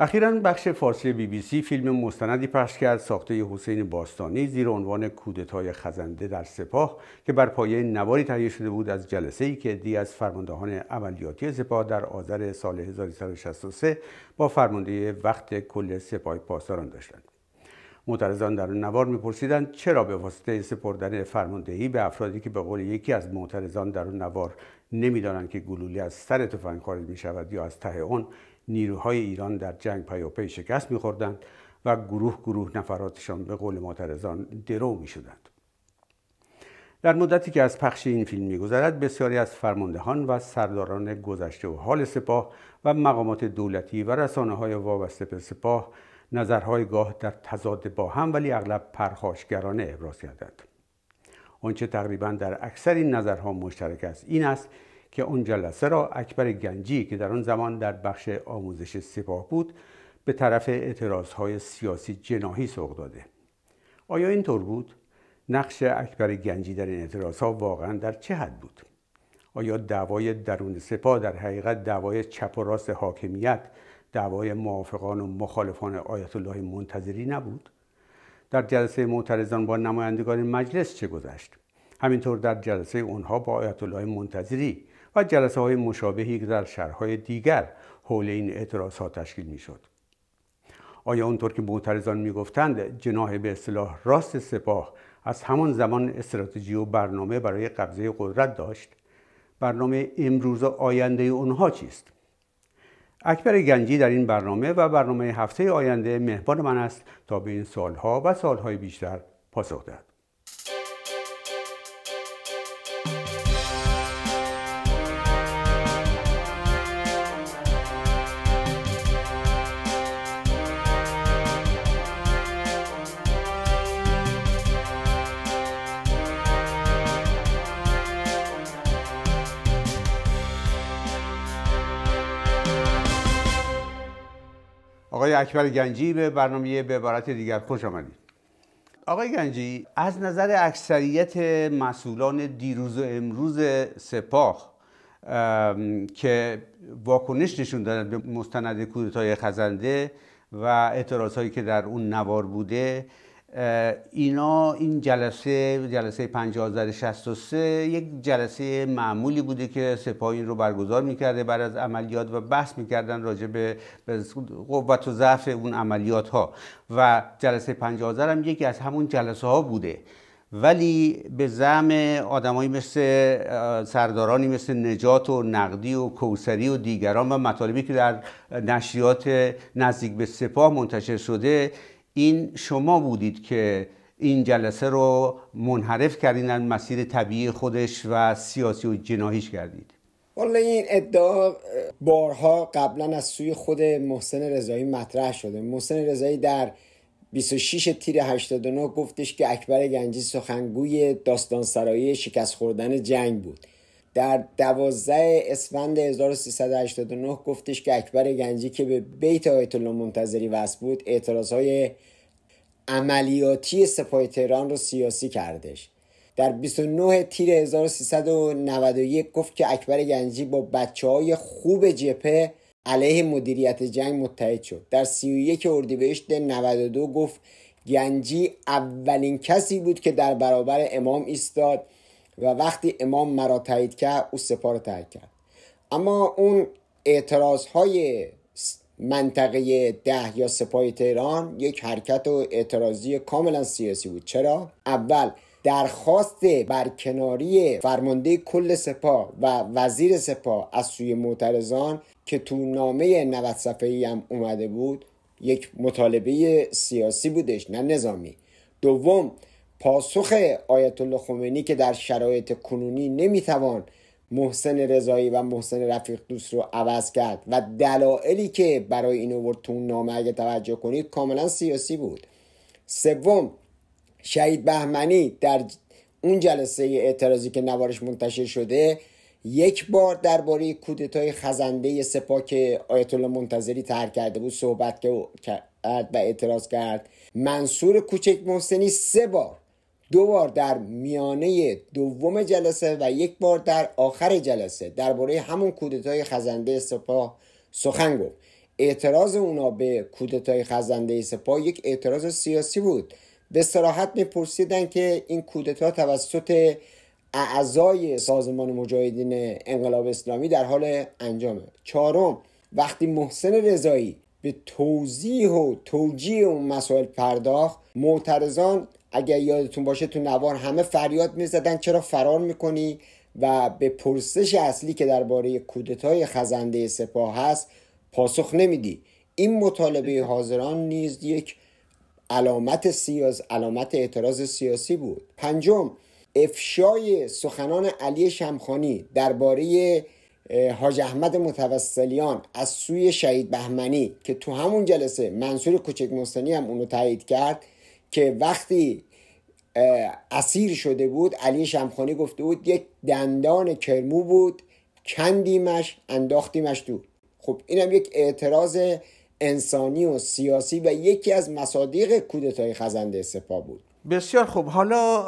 اخیرا بخش فارسی بی بی سی فیلم مستندی پخش کرد ساخته حسین باستانی زیر عنوان کودتای خزنده در سپاه که بر پایه نواری تهیه شده بود از جلسه ای که دی از فرماندهان عملیاتی سپاه در آذر سال 1363 با فرمانده وقت کل سپاه پاسداران داشتند معترضان در نوار میپرسیدند چرا به واسطه سپردن فرماندهی به افرادی که به قول یکی از معترضان در نوار نمیدانند که گلوله از سر تفنگ خارج می شود یا از ته آن نیروهای ایران در جنگ پیاپی شکست میخوردند و گروه گروه نفراتشان به قول معترضان درو میشدند در مدتی که از پخش این فیلم میگذرد بسیاری از فرماندهان و سرداران گذشته و حال سپاه و مقامات دولتی و رسانه های وابسته به سپاه نظرهای گاه در تضاد با هم ولی اغلب پرخاشگرانه ابراز کردند آنچه تقریبا در اکثر این نظرها مشترک است این است که اون جلسه را اکبر گنجی که در آن زمان در بخش آموزش سپاه بود به طرف اعتراضهای سیاسی جناهی سوق داده آیا اینطور بود نقش اکبر گنجی در این اعتراضها واقعا در چه حد بود آیا دعوای درون سپاه در حقیقت دعوای چپ و راست حاکمیت دعوای موافقان و مخالفان آیت الله منتظری نبود در جلسه معترضان با نمایندگان مجلس چه گذشت همینطور در جلسه اونها با آیت الله منتظری و جلسه های مشابهی که در شهرهای دیگر حول این اعتراض ها تشکیل میشد آیا اونطور که معترضان می گفتند جناح به اصطلاح راست سپاه از همان زمان استراتژی و برنامه برای قبضه قدرت داشت برنامه امروز آینده اونها چیست؟ اکبر گنجی در این برنامه و برنامه هفته آینده مهمان من است تا به این سالها و سالهای بیشتر پاسخ دهد. اکبر گنجی به برنامه به عبارت دیگر خوش آمدید آقای گنجی از نظر اکثریت مسئولان دیروز و امروز سپاه که واکنش نشون دادن به مستند کودتای خزنده و اعتراضهایی که در اون نوار بوده اینا این جلسه جلسه 5063 یک جلسه معمولی بوده که سپاه این رو برگزار میکرده بعد از عملیات و بحث میکردن راجع به قوت و ضعف اون عملیات ها و جلسه 50 هم یکی از همون جلسه ها بوده ولی به زم آدمایی مثل سردارانی مثل نجات و نقدی و کوسری و دیگران و مطالبی که در نشریات نزدیک به سپاه منتشر شده این شما بودید که این جلسه رو منحرف کردین از مسیر طبیعی خودش و سیاسی و جناهیش کردید والا این ادعا بارها قبلا از سوی خود محسن رضایی مطرح شده محسن رضایی در 26 تیر 89 گفتش که اکبر گنجی سخنگوی داستان سرایی شکست خوردن جنگ بود در 12 اسفند 1389 گفتش که اکبر گنجی که به بیت آیت الله منتظری وصل بود اعتراض های عملیاتی سپاه تهران رو سیاسی کردش در 29 تیر 1391 گفت که اکبر گنجی با بچه های خوب جپه علیه مدیریت جنگ متحد شد در 31 اردیبهشت 92 گفت گنجی اولین کسی بود که در برابر امام ایستاد و وقتی امام مرا تایید کرد او سپاه را ترک کرد اما اون اعتراض های منطقه ده یا سپاه تهران یک حرکت و اعتراضی کاملا سیاسی بود چرا اول درخواست برکناری فرمانده کل سپاه و وزیر سپاه از سوی معترضان که تو نامه صفحه ای هم اومده بود یک مطالبه سیاسی بودش نه نظامی دوم پاسخ آیت الله خمینی که در شرایط کنونی نمیتوان محسن رضایی و محسن رفیق دوست رو عوض کرد و دلایلی که برای این آورد تو نامه اگه توجه کنید کاملا سیاسی بود سوم شهید بهمنی در اون جلسه اعتراضی که نوارش منتشر شده یک بار درباره کودتای خزنده سپاه که آیت الله منتظری ترک کرده بود صحبت کرد و اعتراض کرد منصور کوچک محسنی سه بار دو بار در میانه دوم جلسه و یک بار در آخر جلسه درباره همون کودتای خزنده سپاه سخن گفت اعتراض اونا به کودتای خزنده سپاه یک اعتراض سیاسی بود به صراحت میپرسیدن که این کودتا توسط اعضای سازمان مجاهدین انقلاب اسلامی در حال انجامه چهارم وقتی محسن رضایی به توضیح و توجیه اون مسائل پرداخت معترضان اگر یادتون باشه تو نوار همه فریاد میزدن چرا فرار میکنی و به پرسش اصلی که درباره کودتای خزنده سپاه هست پاسخ نمیدی این مطالبه بله. حاضران نیز یک علامت سیاس علامت اعتراض سیاسی بود پنجم افشای سخنان علی شمخانی درباره حاج احمد متوسلیان از سوی شهید بهمنی که تو همون جلسه منصور کوچک مستنی هم اونو تایید کرد که وقتی اسیر شده بود علی شمخانی گفته بود یک دندان کرمو بود کندیمش انداختیمش دور خب اینم یک اعتراض انسانی و سیاسی و یکی از مصادیق کودتای خزنده سپاه بود بسیار خوب حالا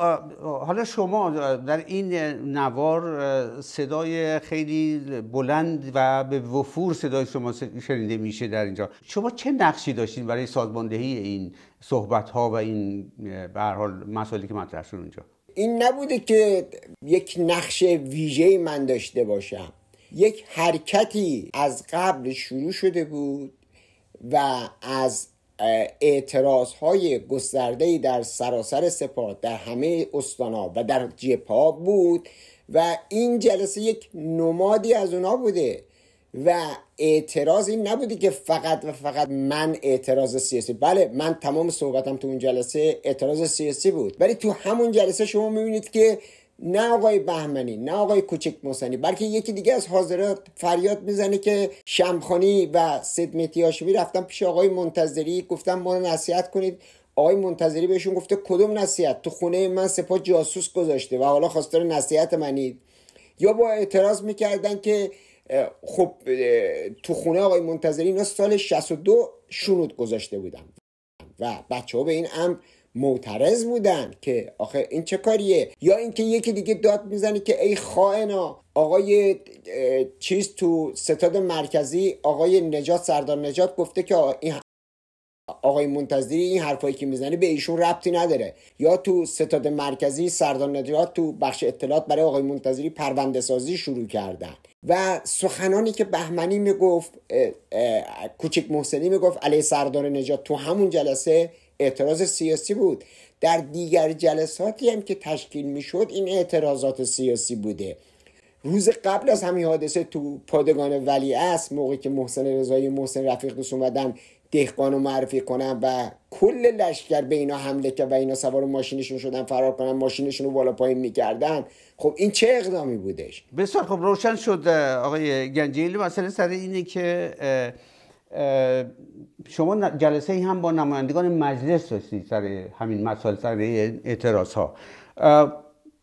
حالا شما در این نوار صدای خیلی بلند و به وفور صدای شما شنیده میشه در اینجا شما چه نقشی داشتین برای سازماندهی این صحبت ها و این به هر حال مسائلی که مطرح شد اونجا این نبوده که یک نقش ویژه من داشته باشم یک حرکتی از قبل شروع شده بود و از اعتراض های گسترده در سراسر سپاه در همه استانا و در جپا بود و این جلسه یک نمادی از اونا بوده و اعتراض این نبوده که فقط و فقط من اعتراض سیاسی بله من تمام صحبتم تو اون جلسه اعتراض سیاسی بود ولی تو همون جلسه شما میبینید که نه آقای بهمنی نه آقای کوچک موسنی بلکه یکی دیگه از حاضرات فریاد میزنه که شمخانی و سید متیاشوی رفتن پیش آقای منتظری گفتن ما نصیحت کنید آقای منتظری بهشون گفته کدوم نصیحت تو خونه من سپاه جاسوس گذاشته و حالا خواستار نصیحت منید یا با اعتراض میکردن که خب تو خونه آقای منتظری اینا سال 62 شنود گذاشته بودن و بچه ها به این امر معترض بودن که آخه این چه کاریه یا اینکه یکی دیگه داد میزنه که ای خائنا آقای چیز تو ستاد مرکزی آقای نجات سردار نجات گفته که این آقای منتظری این حرفایی که میزنه به ایشون ربطی نداره یا تو ستاد مرکزی سردار نجات تو بخش اطلاعات برای آقای منتظری پرونده سازی شروع کردن و سخنانی که بهمنی میگفت کوچک محسنی میگفت علی سردار نجات تو همون جلسه اعتراض سیاسی بود در دیگر جلساتی هم که تشکیل میشد این اعتراضات سیاسی بوده روز قبل از همین حادثه تو پادگان ولی است موقعی که محسن رضایی محسن رفیق دوست اومدن رو معرفی کنم و کل لشکر به اینا حمله کرد و اینا سوار ماشینشون شدن فرار کنن ماشینشون رو بالا پایین میکردن خب این چه اقدامی بودش بسیار خب روشن شد آقای گنجیلی مسئله سر اینه که شما جلسه هم با نمایندگان مجلس داشتید سر همین مسائل سر اعتراض ها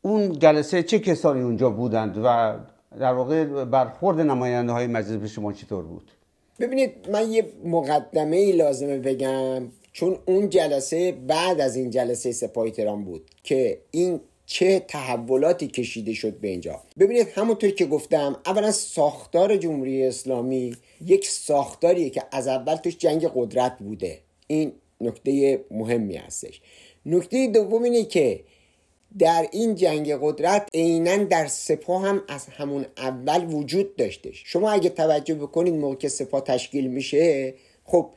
اون جلسه چه کسانی اونجا بودند و در واقع برخورد نماینده های مجلس به شما چطور بود ببینید من یه مقدمه ای لازمه بگم چون اون جلسه بعد از این جلسه سپاه بود که این چه تحولاتی کشیده شد به اینجا ببینید همونطور که گفتم اولا ساختار جمهوری اسلامی یک ساختاریه که از اول توش جنگ قدرت بوده این نکته مهمی هستش نکته دوم اینه که در این جنگ قدرت عینا در سپاه هم از همون اول وجود داشتش شما اگه توجه بکنید موقع که سپاه تشکیل میشه خب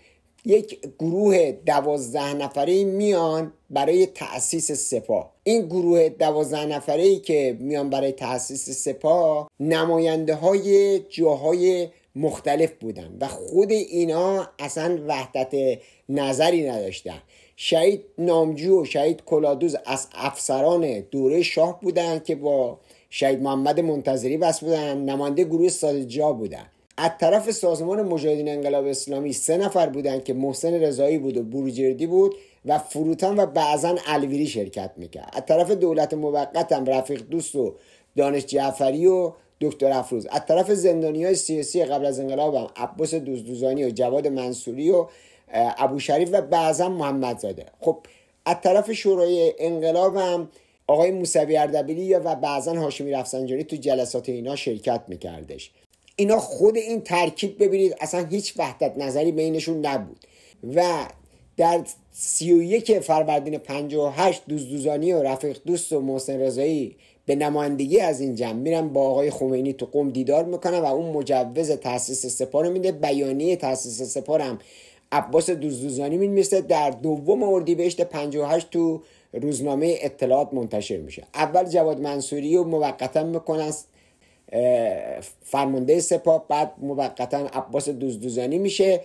یک گروه دوازده نفره میان برای تأسیس سپاه این گروه دوازده نفره ای که میان برای تأسیس سپاه نماینده های جاهای مختلف بودن و خود اینا اصلا وحدت نظری نداشتن شهید نامجو و شهید کلادوز از افسران دوره شاه بودند که با شهید محمد منتظری بس بودن نماینده گروه سادجا بودن از طرف سازمان مجاهدین انقلاب اسلامی سه نفر بودند که محسن رضایی بود و بروجردی بود و فروتن و بعضا الویری شرکت میکرد از طرف دولت موقت هم رفیق دوست و دانش جعفری و دکتر افروز از طرف زندانی های سیاسی قبل از انقلاب هم عباس دوزدوزانی و جواد منصوری و ابو شریف و بعضا محمد زاده خب از طرف شورای انقلاب هم آقای موسوی اردبیلی و بعضا هاشمی رفسنجانی تو جلسات اینا شرکت میکردش اینا خود این ترکیب ببینید اصلا هیچ وحدت نظری بینشون نبود و در یک فروردین 58 دوزدوزانی و رفیق دوست و محسن رضایی به نمایندگی از این جمع میرن با آقای خمینی تو قوم دیدار میکنن و اون مجوز تاسیس سپاه رو میده بیانیه تاسیس سپاه عباس دوزدوزانی میمیسته در دوم اردیبهشت 58 تو روزنامه اطلاعات منتشر میشه اول جواد منصوری رو موقتا میکنن فرمانده سپاه بعد موقتا عباس دوزدوزانی میشه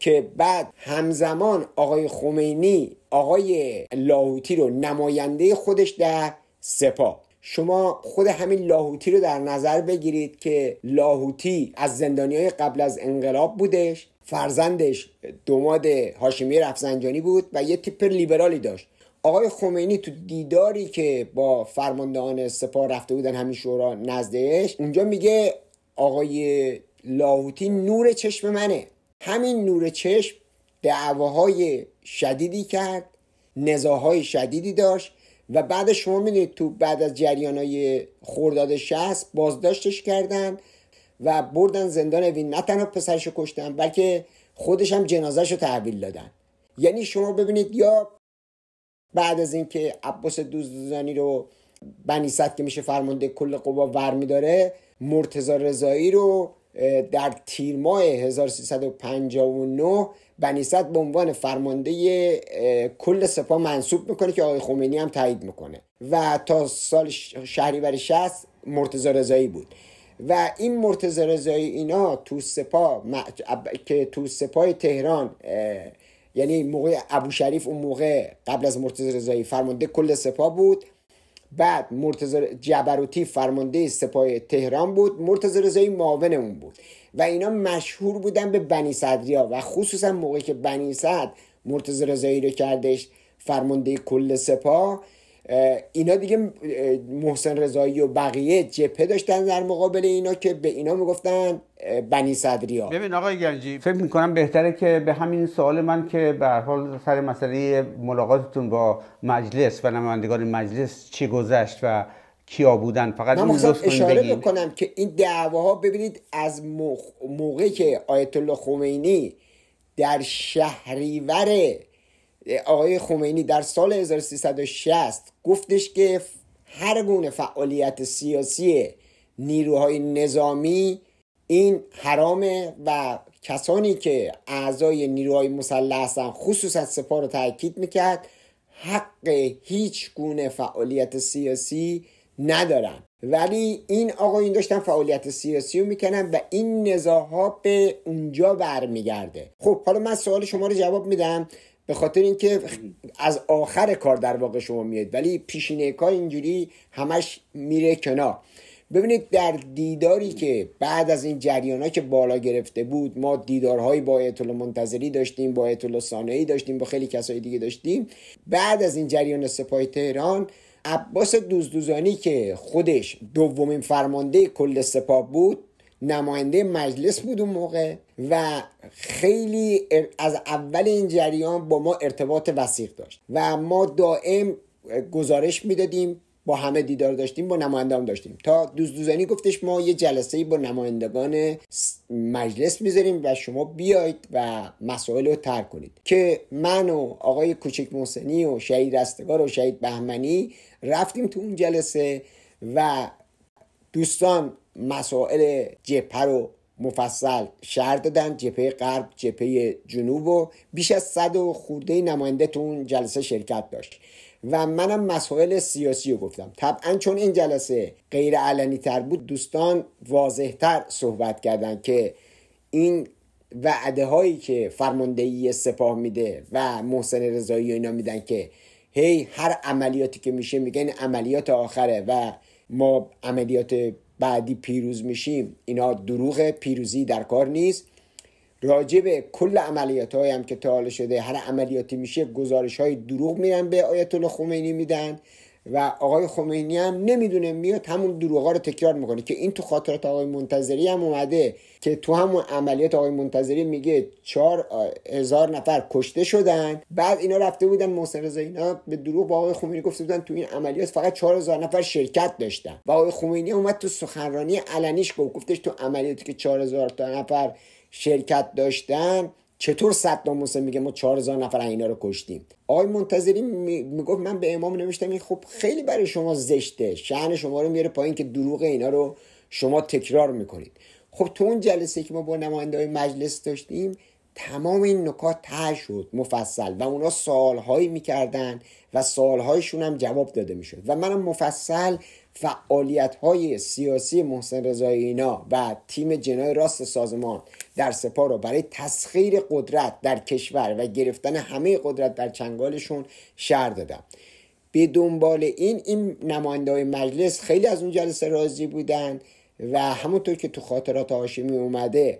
که بعد همزمان آقای خمینی آقای لاهوتی رو نماینده خودش در سپاه شما خود همین لاهوتی رو در نظر بگیرید که لاهوتی از زندانی های قبل از انقلاب بودش فرزندش دوماد هاشمی رفزنجانی بود و یه تیپ لیبرالی داشت آقای خمینی تو دیداری که با فرماندهان سپاه رفته بودن همین شورا نزدش اونجا میگه آقای لاهوتی نور چشم منه همین نور چشم دعواهای شدیدی کرد نزاهای شدیدی داشت و بعد شما میدونید تو بعد از جریان های خورداد شهست بازداشتش کردن و بردن زندان اوین نه تنها پسرشو کشتن بلکه خودش هم رو تحویل دادن یعنی شما ببینید یا بعد از اینکه عباس دوزدوزانی رو بنی که میشه فرمانده کل قوا ور میداره مرتزا رضایی رو در تیر ماه 1359 بنی به عنوان فرمانده کل سپاه منصوب میکنه که آقای خمینی هم تایید میکنه و تا سال شهریور 60 مرتزا رضایی بود و این مرتز رضایی اینا تو سپا که تو سپاه تهران یعنی موقع ابو شریف اون موقع قبل از مرتز رضایی فرمانده کل سپاه بود بعد مرتز جبروتی فرمانده سپاه تهران بود مرتز رضایی معاون اون بود و اینا مشهور بودن به بنی صدریا و خصوصا موقعی که بنی صدر مرتز رضایی رو کردش فرمانده کل سپاه اینا دیگه محسن رضایی و بقیه جپه داشتن در مقابل اینا که به اینا میگفتن بنی صدری ها ببین آقای گنجی فکر میکنم بهتره که به همین سوال من که به حال سر مسئله ملاقاتتون با مجلس و نمایندگان مجلس چی گذشت و کیا بودن فقط من اشاره بکنم که این دعواها ببینید از موقعی که آیت الله خمینی در شهریور آقای خمینی در سال 1360 گفتش که هر گونه فعالیت سیاسی نیروهای نظامی این حرامه و کسانی که اعضای نیروهای مسلح هستن خصوصا سپاه رو تاکید میکرد حق هیچ گونه فعالیت سیاسی ندارن ولی این آقایون داشتن فعالیت سیاسی رو میکنن و این نزاها به اونجا برمیگرده خب حالا من سوال شما رو جواب میدم به خاطر اینکه از آخر کار در واقع شما میاد ولی پیشینه کار اینجوری همش میره کنار ببینید در دیداری که بعد از این جریان که بالا گرفته بود ما دیدارهایی با آیت منتظری داشتیم با آیت سانعی داشتیم با خیلی کسای دیگه داشتیم بعد از این جریان سپاه تهران عباس دوزدوزانی که خودش دومین فرمانده کل سپاه بود نماینده مجلس بود اون موقع و خیلی از اول این جریان با ما ارتباط وسیق داشت و ما دائم گزارش میدادیم با همه دیدار داشتیم با نماینده داشتیم تا دوزدوزانی گفتش ما یه جلسه با نمایندگان مجلس میذاریم و شما بیاید و مسائل رو ترک کنید که من و آقای کوچک محسنی و شهید رستگار و شهید بهمنی رفتیم تو اون جلسه و دوستان مسائل جبهه رو مفصل شهر دادن جپه غرب جپه جنوب و بیش از صد و خورده نماینده تو اون جلسه شرکت داشت و منم مسائل سیاسی رو گفتم طبعا چون این جلسه غیر علنی تر بود دوستان واضح تر صحبت کردن که این وعده هایی که فرماندهی سپاه میده و محسن رضایی اینا میدن که هی هر عملیاتی که میشه میگن عملیات آخره و ما عملیات بعدی پیروز میشیم اینا دروغ پیروزی در کار نیست راجع به کل عملیات های هم که تا شده هر عملیاتی میشه گزارش های دروغ میرن به آیت الله خمینی میدن و آقای خمینی هم نمیدونه میاد همون دروغا رو تکرار میکنه که این تو خاطرات آقای منتظری هم اومده که تو همون عملیات آقای منتظری میگه چهار هزار نفر کشته شدن بعد اینا رفته بودن محسن رضایی اینا به دروغ با آقای خمینی گفته بودن تو این عملیات فقط چهار هزار نفر شرکت داشتن و آقای خمینی اومد تو سخنرانی علنیش گفت گفتش تو عملیاتی که چهار هزار تا نفر شرکت داشتن چطور صدام حسین میگه ما 4000 نفر اینا رو کشتیم آقای منتظری میگفت من به امام نوشتم این خب خیلی برای شما زشته شعن شما رو میاره پایین که دروغ اینا رو شما تکرار میکنید خب تو اون جلسه که ما با نماینده های مجلس داشتیم تمام این نکات ته شد مفصل و اونا سوالهایی میکردن و سالهایشون هم جواب داده میشد و منم مفصل فعالیت های سیاسی محسن رضایی اینا و تیم جنای راست سازمان در سپاه را برای تسخیر قدرت در کشور و گرفتن همه قدرت در چنگالشون شهر دادم به دنبال این این نماینده های مجلس خیلی از اون جلسه راضی بودن و همونطور که تو خاطرات هاشمی اومده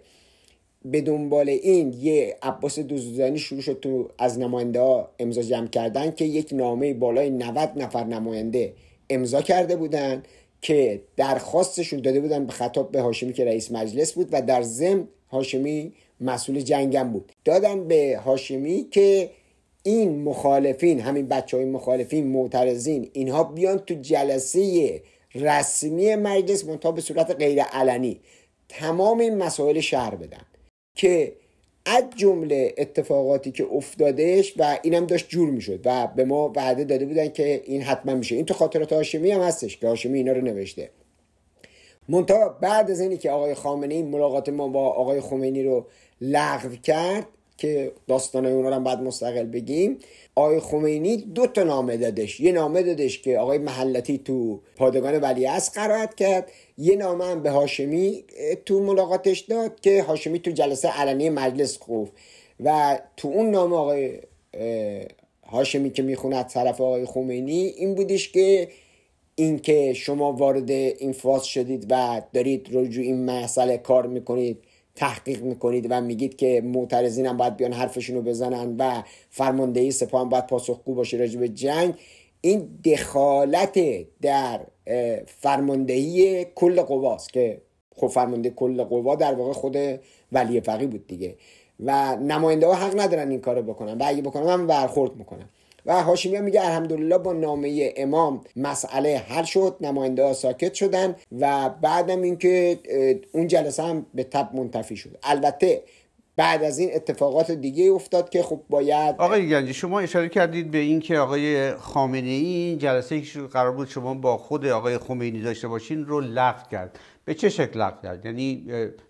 به دنبال این یه عباس دوزدانی شروع شد تو از نماینده ها امضا جمع کردن که یک نامه بالای 90 نفر نماینده امضا کرده بودن که درخواستشون داده بودن به خطاب به هاشمی که رئیس مجلس بود و در ضمن هاشمی مسئول جنگم بود دادن به هاشمی که این مخالفین همین بچه های مخالفین معترضین اینها بیان تو جلسه رسمی مجلس منتها به صورت غیر علنی تمام این مسائل شهر بدن که از جمله اتفاقاتی که افتادش و اینم داشت جور میشد و به ما وعده داده بودن که این حتما میشه این تو خاطرات هاشمی هم هستش که هاشمی اینا رو نوشته مونتا بعد از اینی که آقای خامنه ملاقات ما با آقای خمینی رو لغو کرد که داستان اونا رو هم بعد مستقل بگیم آقای خمینی دو تا نامه دادش یه نامه دادش که آقای محلتی تو پادگان ولی از قرائت کرد یه نامه هم به هاشمی تو ملاقاتش داد که هاشمی تو جلسه علنی مجلس خوف و تو اون نامه آقای هاشمی که میخونه طرف آقای خمینی این بودش که اینکه شما وارد این فاز شدید و دارید رجوع این مسئله کار میکنید تحقیق میکنید و میگید که معترضین هم باید بیان حرفشون رو بزنن و فرماندهی سپاه هم باید پاسخگو باشه راجع به جنگ این دخالت در فرماندهی کل قواست که خب فرمانده کل قوا در واقع خود ولی فقی بود دیگه و نماینده ها حق ندارن این کارو بکنن و اگه بکنن هم برخورد میکنن و هاشمی میگه الحمدلله با نامه امام مسئله حل شد نماینده ها ساکت شدن و بعدم اینکه اون جلسه هم به تب منتفی شد البته بعد از این اتفاقات دیگه افتاد که خب باید آقای گنجی شما اشاره کردید به اینکه آقای خامنه ای جلسه که قرار بود شما با خود آقای خمینی داشته باشین رو لغو کرد به چه شکل لغو کرد یعنی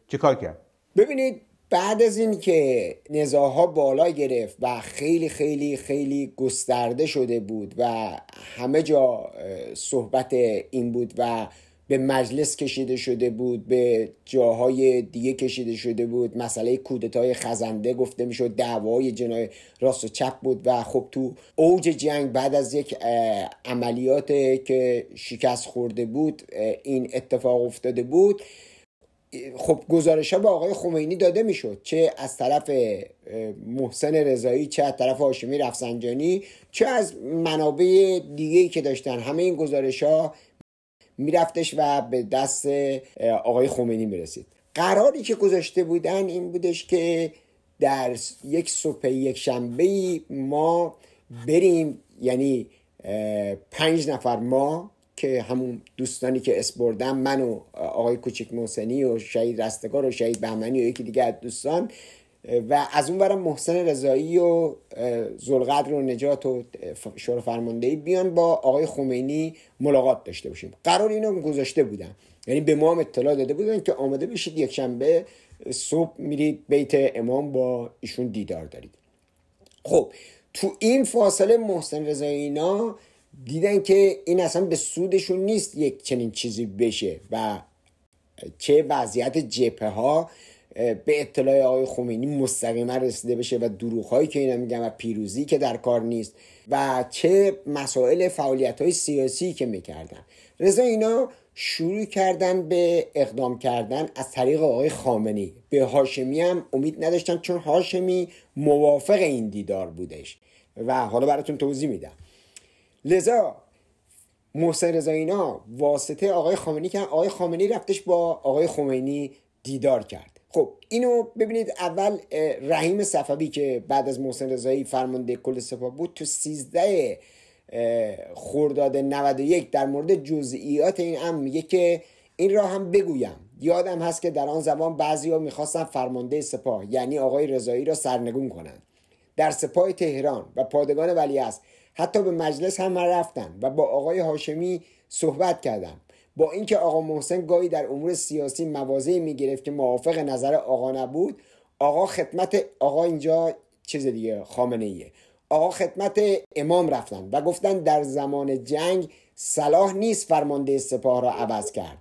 چه کار کرد ببینید بعد از که نزاها بالا گرفت و خیلی خیلی خیلی گسترده شده بود و همه جا صحبت این بود و به مجلس کشیده شده بود به جاهای دیگه کشیده شده بود مسئله کودتای خزنده گفته میشد دعوای جنای راست و چپ بود و خب تو اوج جنگ بعد از یک عملیات که شکست خورده بود این اتفاق افتاده بود خب گزارش ها به آقای خمینی داده میشد چه از طرف محسن رضایی چه از طرف هاشمی رفسنجانی چه از منابع دیگه که داشتن همه این گزارش ها میرفتش و به دست آقای خمینی رسید قراری که گذاشته بودن این بودش که در یک صبح یک شنبه ما بریم یعنی پنج نفر ما که همون دوستانی که بردم من و آقای کوچک محسنی و شهید رستگار و شهید بهمنی و یکی دیگه از دوستان و از اون برم محسن رضایی و زلقدر و نجات و شور فرماندهی بیان با آقای خمینی ملاقات داشته باشیم قرار اینو گذاشته بودم یعنی به ما هم اطلاع داده بودن که آماده بشید یک شنبه صبح میرید بیت امام با ایشون دیدار دارید خب تو این فاصله محسن رضایی اینا دیدن که این اصلا به سودشون نیست یک چنین چیزی بشه و چه وضعیت جبهه ها به اطلاع آقای خمینی مستقیما رسیده بشه و دروغ هایی که اینا میگن و پیروزی که در کار نیست و چه مسائل فعالیت های سیاسی که میکردن رضا اینا شروع کردن به اقدام کردن از طریق آقای خامنی به هاشمی هم امید نداشتن چون هاشمی موافق این دیدار بودش و حالا براتون توضیح میدم لذا محسن رضا اینا واسطه آقای خامنی که آقای خامنی رفتش با آقای خمینی دیدار کرد خب اینو ببینید اول رحیم صفوی که بعد از محسن رضایی فرمانده کل سپاه بود تو 13 خرداد 91 در مورد جزئیات این امر میگه که این را هم بگویم یادم هست که در آن زمان ها میخواستن فرمانده سپاه یعنی آقای رضایی را سرنگون کنند در سپاه تهران و پادگان است، حتی به مجلس هم من رفتم و با آقای هاشمی صحبت کردم با اینکه آقا محسن گاهی در امور سیاسی می میگرفت که موافق نظر آقا نبود آقا خدمت آقا اینجا چیز دیگه خامنه ایه آقا خدمت امام رفتن و گفتن در زمان جنگ صلاح نیست فرمانده سپاه را عوض کرد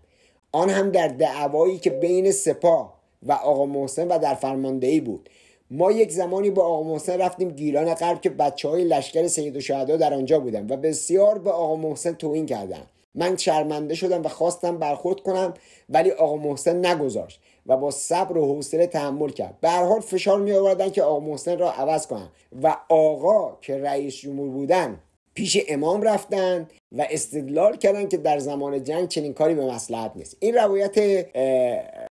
آن هم در دعوایی که بین سپاه و آقا محسن و در فرماندهی بود ما یک زمانی با آقا محسن رفتیم گیلان غرب که بچه های لشکر سید و در آنجا بودن و بسیار به آقا محسن توهین کردند من شرمنده شدم و خواستم برخورد کنم ولی آقا محسن نگذاشت و با صبر و حوصله تحمل کرد به هر حال فشار می آوردن که آقا محسن را عوض کنم و آقا که رئیس جمهور بودن پیش امام رفتن و استدلال کردن که در زمان جنگ چنین کاری به مسلحت نیست این روایت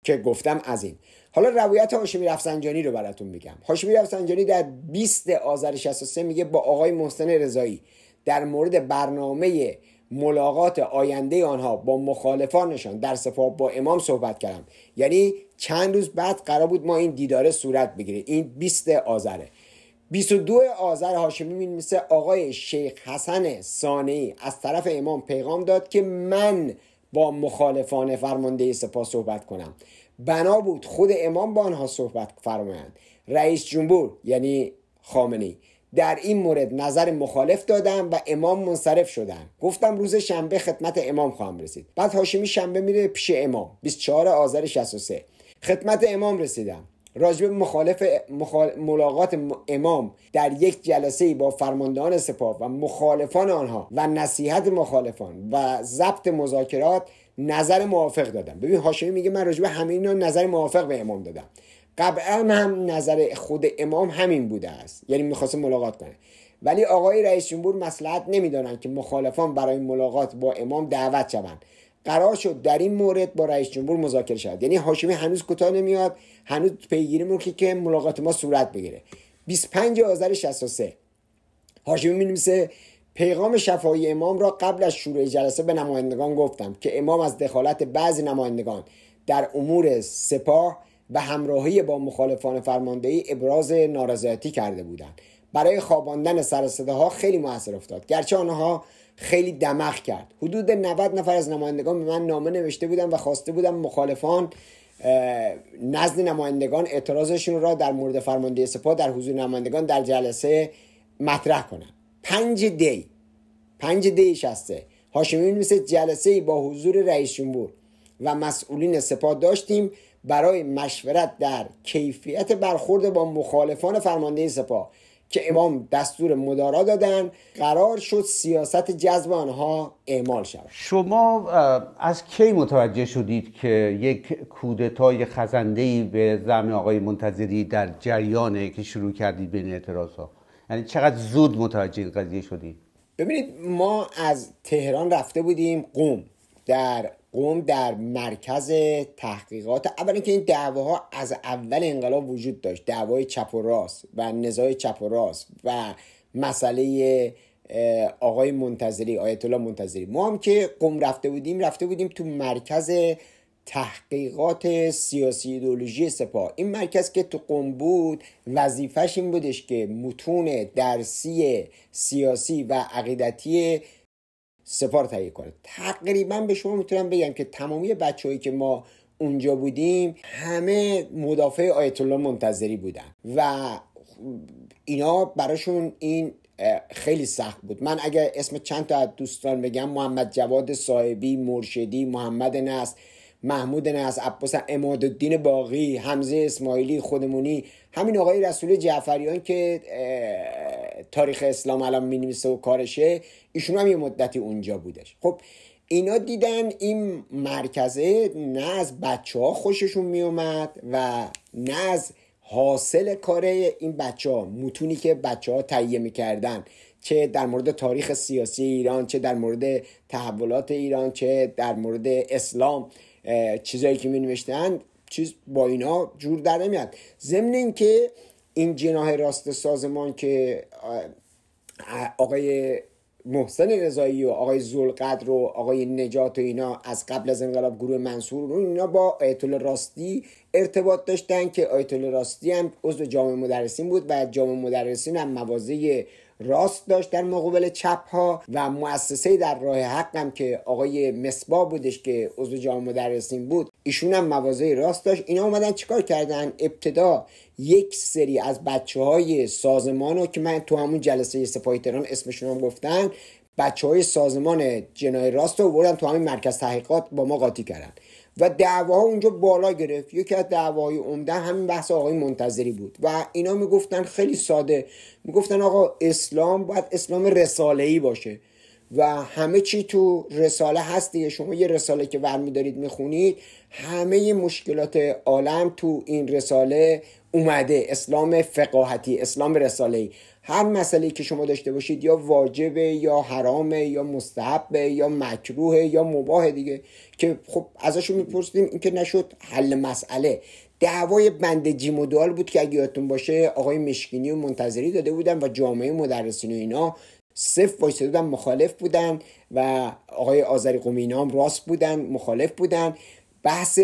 که گفتم از این حالا روایت هاشمی رفسنجانی رو براتون میگم هاشمی رفسنجانی در 20 آذر 63 میگه با آقای محسن رضایی در مورد برنامه ملاقات آینده آنها با مخالفانشان در سپاه با امام صحبت کردم یعنی چند روز بعد قرار بود ما این دیداره صورت بگیره این 20 آذره 22 آذر هاشمی می مثل آقای شیخ حسن سانی از طرف امام پیغام داد که من با مخالفان فرمانده سپاه صحبت کنم بنا بود خود امام با آنها صحبت فرمایند رئیس جمهور یعنی خامنی در این مورد نظر مخالف دادم و امام منصرف شدم گفتم روز شنبه خدمت امام خواهم رسید بعد هاشمی شنبه میره پیش امام 24 آذر 63 خدمت امام رسیدم راجب مخالف ملاقات امام در یک جلسه با فرماندهان سپاه و مخالفان آنها و نصیحت مخالفان و ضبط مذاکرات نظر موافق دادم ببین هاشمی میگه من راجبه همه نظر موافق به امام دادم قبلا هم نظر خود امام همین بوده است یعنی میخواست ملاقات کنه ولی آقای رئیس جمهور مسلحت نمیدانند که مخالفان برای ملاقات با امام دعوت شوند قرار شد در این مورد با رئیس جمهور مذاکره شود یعنی هاشمی هنوز کوتاه نمیاد هنوز پیگیری که که ملاقات ما صورت بگیره 25 آذر 63 هاشمی می پیغام شفاهی امام را قبل از شروع جلسه به نمایندگان گفتم که امام از دخالت بعضی نمایندگان در امور سپاه و همراهی با مخالفان فرماندهی ابراز نارضایتی کرده بودند برای خواباندن سر ها خیلی موثر افتاد گرچه آنها خیلی دمخ کرد حدود 90 نفر از نمایندگان به من نامه نوشته بودند و خواسته بودم مخالفان نزد نمایندگان اعتراضشون را در مورد فرماندهی سپاه در حضور نمایندگان در جلسه مطرح کنند پنج دی پنج دی شسته هاشمین مثل جلسه با حضور رئیس جمهور و مسئولین سپاه داشتیم برای مشورت در کیفیت برخورد با مخالفان فرمانده سپاه که امام دستور مدارا دادن قرار شد سیاست جذب آنها اعمال شود شما از کی متوجه شدید که یک کودتای ای به زم آقای منتظری در جریانه که شروع کردید بین اعتراض ها یعنی چقدر زود متوجه این قضیه شدی ببینید ما از تهران رفته بودیم قوم در قوم در مرکز تحقیقات اولا که این دعواها از اول انقلاب وجود داشت دعوای چپ و راست و نزاع چپ و راست و مسئله آقای منتظری آیت الله منتظری ما هم که قوم رفته بودیم رفته بودیم تو مرکز تحقیقات سیاسی ایدولوژی سپاه این مرکز که تو قم بود وظیفش این بودش که متون درسی سیاسی و عقیدتی سپاه رو تهیه کنه تقریبا به شما میتونم بگم که تمامی بچههایی که ما اونجا بودیم همه مدافع آیت الله منتظری بودن و اینا براشون این خیلی سخت بود من اگر اسم چند تا از دوستان بگم محمد جواد صاحبی مرشدی محمد نصر محمود از عباس الدین باقی حمزه اسماعیلی خودمونی همین آقای رسول جعفریان که تاریخ اسلام الان مینویسه و کارشه ایشون هم یه مدتی اونجا بودش خب اینا دیدن این مرکزه نه از بچه ها خوششون میومد و نه از حاصل کاره این بچه ها متونی که بچه ها تهیه میکردن چه در مورد تاریخ سیاسی ایران چه در مورد تحولات ایران چه در مورد اسلام چیزایی که می نوشتن چیز با اینا جور در نمیاد ضمن اینکه این جناه راست سازمان که آقای محسن رضایی و آقای زلقدر و آقای نجات و اینا از قبل از انقلاب گروه منصور رو اینا با آیت راستی ارتباط داشتن که آیت راستی هم عضو جامعه مدرسین بود و جامعه مدرسین هم موازه راست داشت در مقابل چپ ها و مؤسسه در راه حقم که آقای مسبا بودش که عضو جامعه مدرسین بود ایشون هم موازه راست داشت اینا اومدن چیکار کردن ابتدا یک سری از بچه های سازمان رو که من تو همون جلسه سپاهی تهران اسمشون هم گفتن بچه های سازمان جنای راست رو بردن تو همین مرکز تحقیقات با ما قاطی کردن و دعواها اونجا بالا گرفت یکی از دعواهای عمده همین بحث آقای منتظری بود و اینا میگفتن خیلی ساده میگفتن آقا اسلام باید اسلام رساله ای باشه و همه چی تو رساله هست دیگه شما یه رساله که ورمی دارید میخونید همه مشکلات عالم تو این رساله اومده اسلام فقاهتی اسلام رساله ای هر مسئله که شما داشته باشید یا واجبه یا حرامه یا مستحبه یا مکروه یا مباه دیگه که خب ازشون میپرسیدیم این که نشد حل مسئله دعوای بند جیم و دال بود که اگه یادتون باشه آقای مشکینی و منتظری داده بودن و جامعه مدرسین و اینا صفر وایسته بودن مخالف بودن و آقای آذری راست بودن مخالف بودن بحث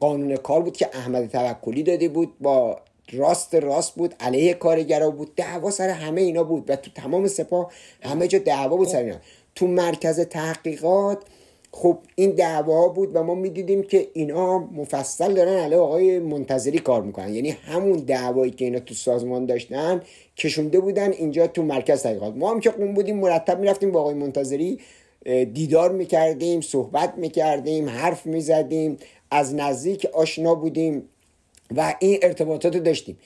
قانون کار بود که احمد توکلی داده بود با راست راست بود علیه کارگرا بود دعوا سر همه اینا بود و تو تمام سپاه همه جا دعوا بود سر تو مرکز تحقیقات خب این دعوا بود و ما میدیدیم که اینا مفصل دارن علیه آقای منتظری کار میکنن یعنی همون دعوایی که اینا تو سازمان داشتن کشونده بودن اینجا تو مرکز تحقیقات ما هم که قوم بودیم مرتب میرفتیم با آقای منتظری دیدار میکردیم صحبت میکردیم حرف میزدیم از نزدیک آشنا بودیم و این ارتباطات رو داشتیم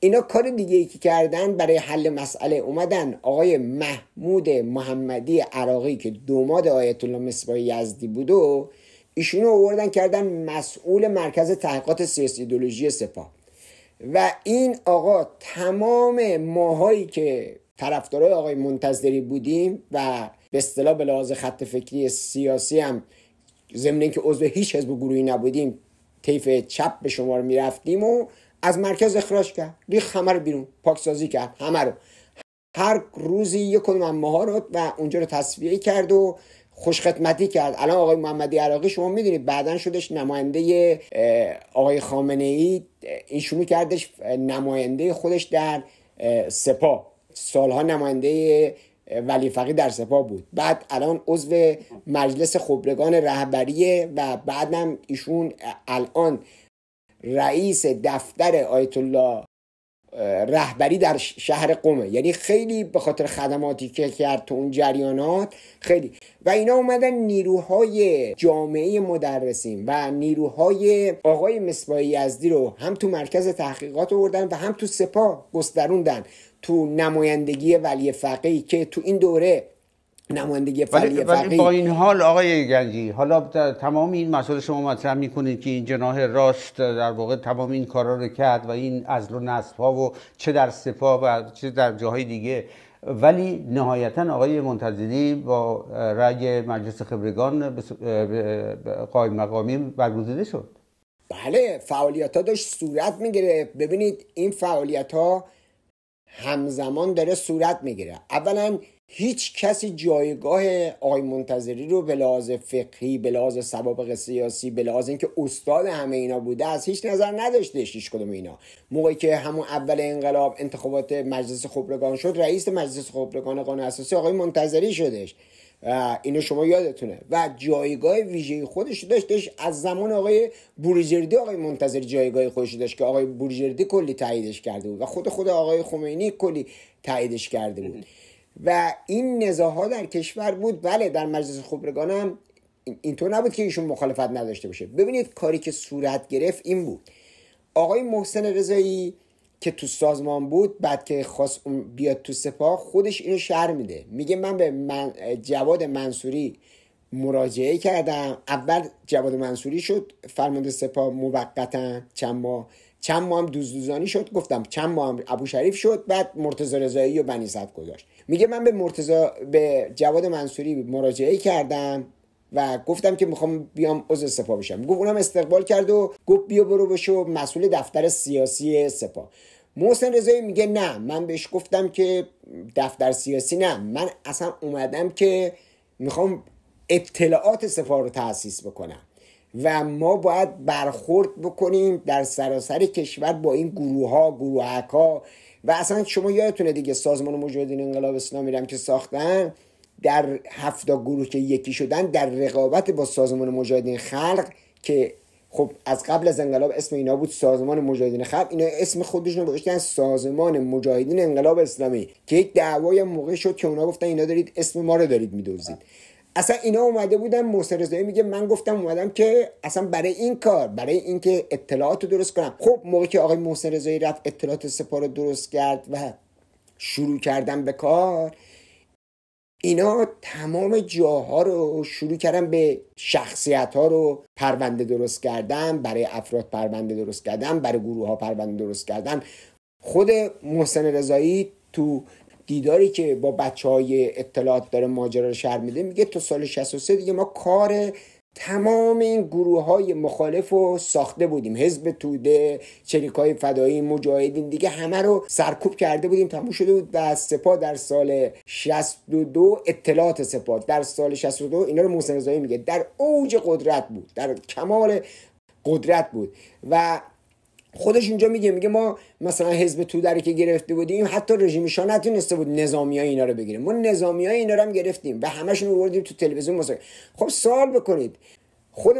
اینا کار دیگه ای که کردن برای حل مسئله اومدن آقای محمود محمدی عراقی که دوماد آیت الله مصباح یزدی بود و ایشونو آوردن کردن مسئول مرکز تحقیقات سیاسی ایدولوژی سپاه و این آقا تمام ماهایی که طرفدارای آقای منتظری بودیم و به اصطلاح به لحاظ خط فکری سیاسی هم ضمن اینکه عضو هیچ حزب گروهی نبودیم طیف چپ به شمار میرفتیم و از مرکز اخراج کرد ریخ همه رو بیرون پاکسازی کرد همه رو هر روزی یک کدوم ماها رو و اونجا رو تصویه کرد و خوش خدمتی کرد الان آقای محمدی عراقی شما میدونید بعدا شدش نماینده آقای خامنه ای این کردش نماینده خودش در سپاه سالها نماینده ولی فقی در سپاه بود بعد الان عضو مجلس خبرگان رهبریه و بعدم ایشون الان رئیس دفتر آیت الله رهبری در شهر قومه یعنی خیلی به خاطر خدماتی که کرد تو اون جریانات خیلی و اینا اومدن نیروهای جامعه مدرسین و نیروهای آقای مصباحی یزدی رو هم تو مرکز تحقیقات آوردن و هم تو سپاه گستروندن تو نمایندگی ولی فقیه که تو این دوره نمایندگی ولی با این حال آقای گنجی حالا تمام این مسئله شما مطرح میکنید که این جناه راست در واقع تمام این کارا رو کرد و این ازل و نصف ها و چه در سپاه و چه در جاهای دیگه ولی نهایتا آقای منتظری با رأی مجلس خبرگان قایم مقامی برگزیده شد بله فعالیت ها داشت صورت میگیره ببینید این فعالیت ها همزمان داره صورت میگیره اولا هیچ کسی جایگاه آقای منتظری رو به لحاظ فقهی به لحاظ سوابق سیاسی به لحاظ اینکه استاد همه اینا بوده از هیچ نظر نداشته هیچ کدوم اینا موقعی که همون اول انقلاب انتخابات مجلس خبرگان شد رئیس مجلس خبرگان قانون اساسی آقای منتظری شدش اینو شما یادتونه و جایگاه ویژه خودش داشتش از زمان آقای بوریجردی آقای منتظر جایگاه خودش داشت که آقای بوریجردی کلی تاییدش کرده بود و خود خود آقای خمینی کلی تاییدش کرده بود و این نزاها ها در کشور بود بله در مجلس خبرگان هم اینطور نبود که ایشون مخالفت نداشته باشه ببینید کاری که صورت گرفت این بود آقای محسن رضایی که تو سازمان بود بعد که خواست بیاد تو سپاه خودش اینو شهر میده میگه من به جواد منصوری مراجعه کردم اول جواد منصوری شد فرمانده سپاه موقتا چند ماه چند ماه هم دوزدوزانی شد گفتم چند ماه هم ابو شریف شد بعد مرتزا رضایی و بنی گذاشت میگه من به مرتضی به جواد منصوری مراجعه کردم و گفتم که میخوام بیام عضو سپاه بشم گفت اونم استقبال کرد و گفت بیا برو بشو مسئول دفتر سیاسی سپاه محسن رضایی میگه نه من بهش گفتم که دفتر سیاسی نه من اصلا اومدم که میخوام اطلاعات سپاه رو تاسیس بکنم و ما باید برخورد بکنیم در سراسر کشور با این گروه ها ها و اصلا شما یادتونه دیگه سازمان مجاهدین انقلاب اسلامی هم که ساختن در هفتا گروه که یکی شدن در رقابت با سازمان مجاهدین خلق که خب از قبل از انقلاب اسم اینا بود سازمان مجاهدین خلق اینا اسم خودشون رو گذاشتن سازمان مجاهدین انقلاب اسلامی که یک دعوای موقع شد که اونا گفتن اینا دارید اسم ما رو دارید میدوزید اصلا اینا اومده بودن محسن رضایی میگه من گفتم اومدم که اصلا برای این کار برای اینکه اطلاعات رو درست کنم خب موقع که آقای محسن رضایی رفت اطلاعات سپاه رو درست کرد و شروع کردن به کار اینا تمام جاها رو شروع کردن به شخصیت ها رو پرونده درست کردن برای افراد پرونده درست کردن برای گروه ها پرونده درست کردن خود محسن رضایی تو دیداری که با بچه های اطلاعات داره ماجرا رو شهر میده میگه تو سال 63 دیگه ما کار تمام این گروه های مخالف رو ساخته بودیم حزب توده چریک های فدایی مجاهدین دیگه همه رو سرکوب کرده بودیم تموم شده بود و سپاه در سال 62 اطلاعات سپاه در سال 62 اینا رو محسن میگه در اوج قدرت بود در کمال قدرت بود و خودش اینجا میگه میگه ما مثلا حزب تودری که گرفته بودیم حتی رژیم شاه نتونسته بود نظامی های اینا رو بگیره ما نظامی های اینا رو هم گرفتیم و همشون رو تو تلویزیون مصاحبه خب سوال بکنید خود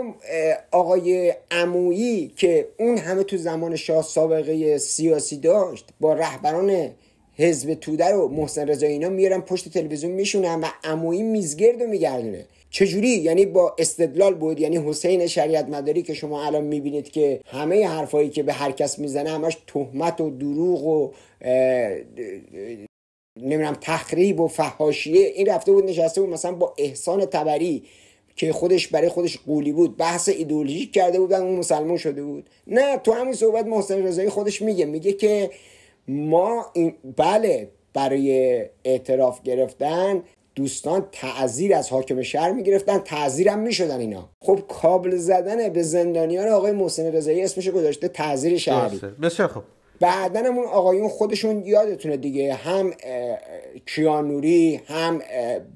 آقای امویی که اون همه تو زمان شاه سابقه سیاسی داشت با رهبران حزب توده رو محسن رضایی اینا میارن پشت تلویزیون میشونن و امویی میزگرد و میگردونه چجوری یعنی با استدلال بود یعنی حسین شریعت مداری که شما الان میبینید که همه حرفایی که به هر کس میزنه همش تهمت و دروغ و نمیدونم تخریب و فحاشیه این رفته بود نشسته بود مثلا با احسان تبری که خودش برای خودش قولی بود بحث ایدئولوژیک کرده بود اون مسلمان شده بود نه تو همین صحبت محسن رضایی خودش میگه میگه که ما این بله برای اعتراف گرفتن دوستان تعذیر از حاکم شهر میگرفتن هم میشدن اینا خب کابل زدن به زندانیان آقای محسن رضایی اسمش گذاشته تعذیر شهری بسیار خب بعدن اون آقایون خودشون یادتونه دیگه هم کیانوری هم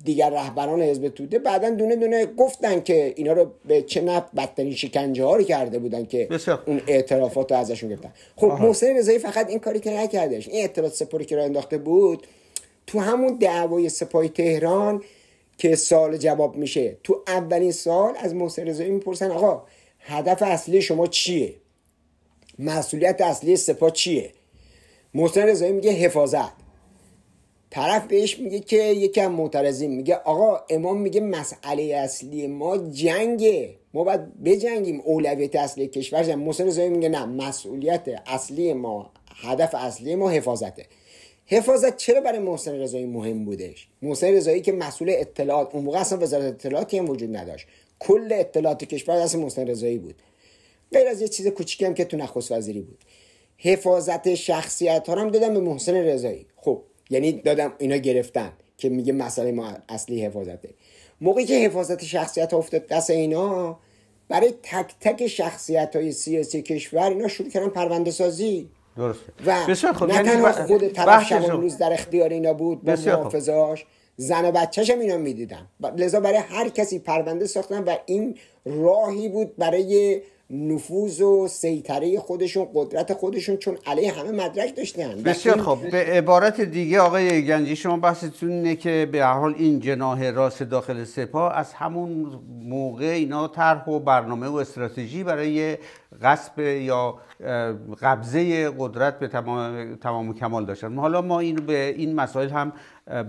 دیگر رهبران حزب توده بعدا دونه دونه گفتن که اینا رو به چه نب بدترین شکنجه ها رو کرده بودن که اون اعترافات رو ازشون گرفتن خب محسن رضایی فقط این کاری که نکردش این اعتراض سپوری که را انداخته بود تو همون دعوای سپاه تهران که سال جواب میشه تو اولین سال از محسن رضایی میپرسن آقا هدف اصلی شما چیه مسئولیت اصلی سپاه چیه محسن رضایی میگه حفاظت طرف بهش میگه که یکی از معترضین میگه آقا امام میگه مسئله اصلی ما جنگه ما باید بجنگیم اولویت اصلی کشور جنگ محسن رضایی میگه نه مسئولیت اصلی ما هدف اصلی ما حفاظته حفاظت چرا برای محسن رضایی مهم بودش محسن رضایی که مسئول اطلاعات اون موقع اصلا وزارت اطلاعاتی هم وجود نداشت کل اطلاعات کشور دست محسن رضایی بود غیر از یه چیز کوچیکی هم که تو نخست وزیری بود حفاظت شخصیت ها هم دادم به محسن رضایی خب یعنی دادم اینا گرفتن که میگه مسئله ما اصلی حفاظته موقعی که حفاظت شخصیت ها افتاد دست اینا برای تک تک شخصیت های سیاسی کشور اینا شروع کردن پرونده سازی درسته و نه یعنی تنها خود طرف شب روز در اختیار اینا بود با محافظهاش زن و بچهش هم اینا میدیدن لذا برای هر کسی پرونده ساختن و این راهی بود برای نفوذ و سیطره خودشون قدرت خودشون چون علیه همه مدرک داشتن بسیار خب به عبارت دیگه آقای گنجی شما بحثتون اینه که به حال این جناه راست داخل سپاه از همون موقع اینا طرح و برنامه و استراتژی برای غصب یا قبضه قدرت به تمام, و کمال داشتن حالا ما این به این مسائل هم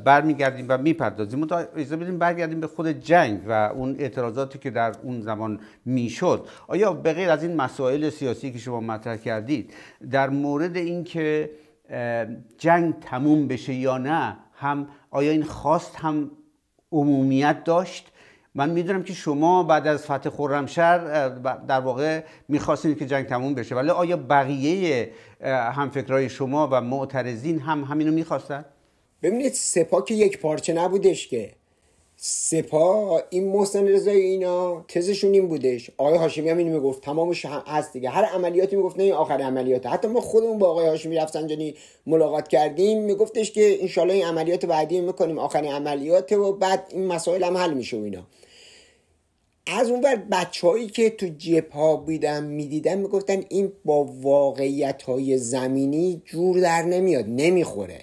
برمیگردیم و میپردازیم تا اجازه بدیم برگردیم به خود جنگ و اون اعتراضاتی که در اون زمان میشد آیا به غیر از این مسائل سیاسی که شما مطرح کردید در مورد اینکه جنگ تموم بشه یا نه هم آیا این خواست هم عمومیت داشت من میدونم که شما بعد از فتح خرمشهر در واقع میخواستید که جنگ تموم بشه ولی آیا بقیه همفکرهای شما و معترضین هم همینو میخواستن؟ ببینید سپاه که یک پارچه نبودش که سپاه این محسن رضای اینا تزشون این بودش آقای هاشمی هم اینو میگفت تمامش هم هست دیگه هر عملیاتی میگفت نه این آخر عملیاته حتی ما خودمون با آقای هاشمی رفسنجانی ملاقات کردیم میگفتش که انشالله این عملیات بعدی میکنیم آخرین عملیاته و بعد این مسائل هم حل میشه و اینا از اون بر بچه هایی که تو جیپ ها بیدم میدیدم میگفتن این با واقعیت های زمینی جور در نمیاد نمیخوره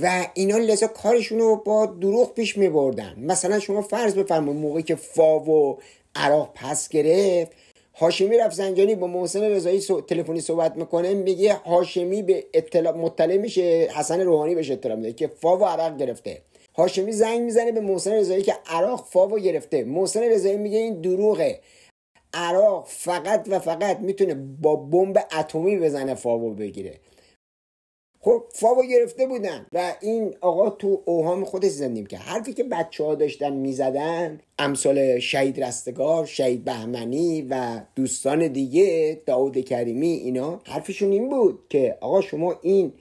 و اینا لذا کارشون رو با دروغ پیش میبردن مثلا شما فرض بفرمایید موقعی که فاو و عراق پس گرفت هاشمی رفسنجانی با محسن رضایی تلفنی صحبت میکنه میگه هاشمی به اطلاع مطلع میشه حسن روحانی بهش اطلاع میده که فاو عرق گرفته هاشمی زنگ میزنه به محسن رضایی که عراق فاو گرفته محسن رضایی میگه این دروغه عراق فقط و فقط میتونه با بمب اتمی بزنه فاو بگیره خب فاو گرفته بودن و این آقا تو اوهام خودش زندیم که حرفی که بچه ها داشتن میزدن امثال شهید رستگار شهید بهمنی و دوستان دیگه داود کریمی اینا حرفشون این بود که آقا شما این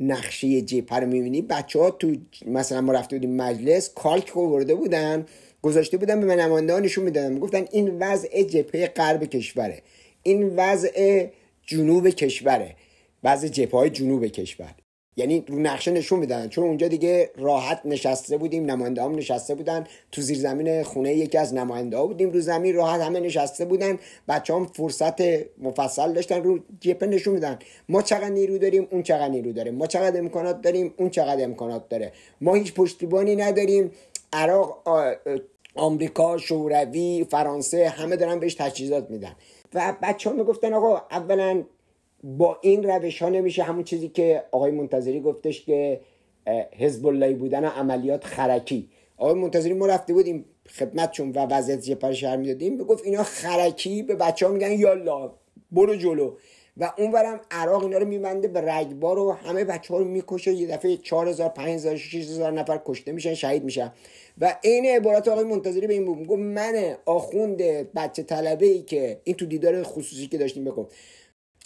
نقشه جیپه رو میبینی بچه ها تو مثلا ما رفته بودیم مجلس کالک آورده بودن گذاشته بودن به نماینده نشون میدادن میگفتن این وضع جبهه غرب کشوره این وضع جنوب کشوره بعض جبهه های جنوب کشور یعنی رو نقشه نشون میدن چون اونجا دیگه راحت نشسته بودیم نماینده هم نشسته بودن تو زیر زمین خونه یکی از نماینده ها بودیم رو زمین راحت همه نشسته بودن بچه هم فرصت مفصل داشتن رو جپه نشون میدن ما چقدر نیرو داریم اون چقدر نیرو داره ما چقدر امکانات داریم اون چقدر امکانات داره ما هیچ پشتیبانی نداریم عراق آمریکا شوروی فرانسه همه دارن بهش تجهیزات میدن و بچه ها میگفتن آقا اولا با این روش ها نمیشه همون چیزی که آقای منتظری گفتش که حزب بودن و عملیات خرکی آقای منتظری ما رفته بودیم خدمت چون و وضعیت جپر شهر میدادیم گفت اینا خرکی به بچه ها میگن یالا برو جلو و اونورم عراق اینا رو میبنده به رگبار و همه بچه ها رو میکشه یه دفعه 4000 5000 6000 نفر کشته میشن شهید میشن و عین عبارت آقای منتظری به این بود گفت من آخوند بچه طلبه ای که این تو دیدار خصوصی که داشتیم بکن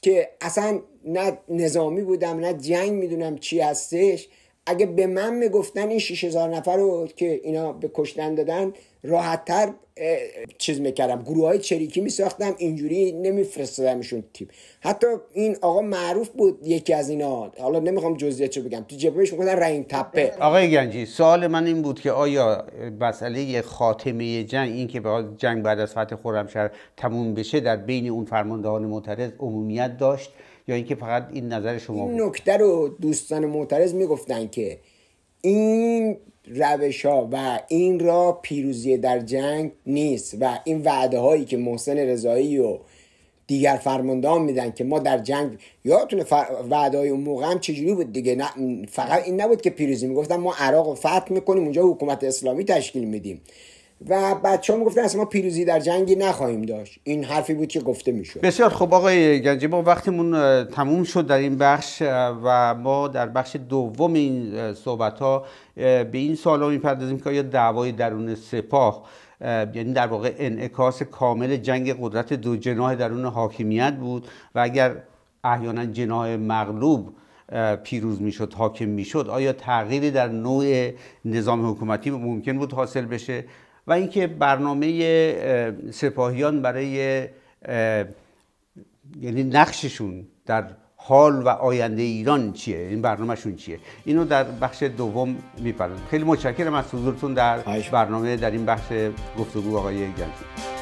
که اصلا نه نظامی بودم نه جنگ میدونم چی هستش اگه به من میگفتن این 6000 نفر رو که اینا به کشتن دادن راحتتر چیز میکردم گروه های چریکی میساختم اینجوری نمیفرستادمشون تیم حتی این آقا معروف بود یکی از اینا حالا نمیخوام جزئیات بگم تو جبهش میگفتن رنگ تپه آقای گنجی سوال من این بود که آیا مسئله خاتمه جنگ این که به جنگ بعد از فتح خرمشهر تموم بشه در بین اون فرماندهان معترض عمومیت داشت یا اینکه فقط این نظر شما بود نکته رو دوستان معترض میگفتن که این روش ها و این را پیروزی در جنگ نیست و این وعده هایی که محسن رضایی و دیگر فرماندهان میدن که ما در جنگ یادتونه فر... وعده های اون موقع هم چجوری بود دیگه نه... فقط این نبود که پیروزی میگفتن ما عراق رو فتح میکنیم اونجا حکومت اسلامی تشکیل میدیم و بچه هم گفتن اصلا ما پیروزی در جنگی نخواهیم داشت این حرفی بود که گفته میشد بسیار خب آقای گنجی ما وقتمون تموم شد در این بخش و ما در بخش دوم این صحبت ها به این سوال میپردازیم که آیا دعوای درون سپاه یعنی در واقع انعکاس کامل جنگ قدرت دو جناه درون حاکمیت بود و اگر احیانا جناه مغلوب پیروز میشد حاکم میشد آیا تغییری در نوع نظام حکومتی ممکن بود حاصل بشه و اینکه برنامه سپاهیان برای یعنی نقششون در حال و آینده ایران چیه این برنامهشون چیه اینو در بخش دوم میپردازم خیلی متشکرم از حضورتون در برنامه در این بخش گفتگو آقای گنجی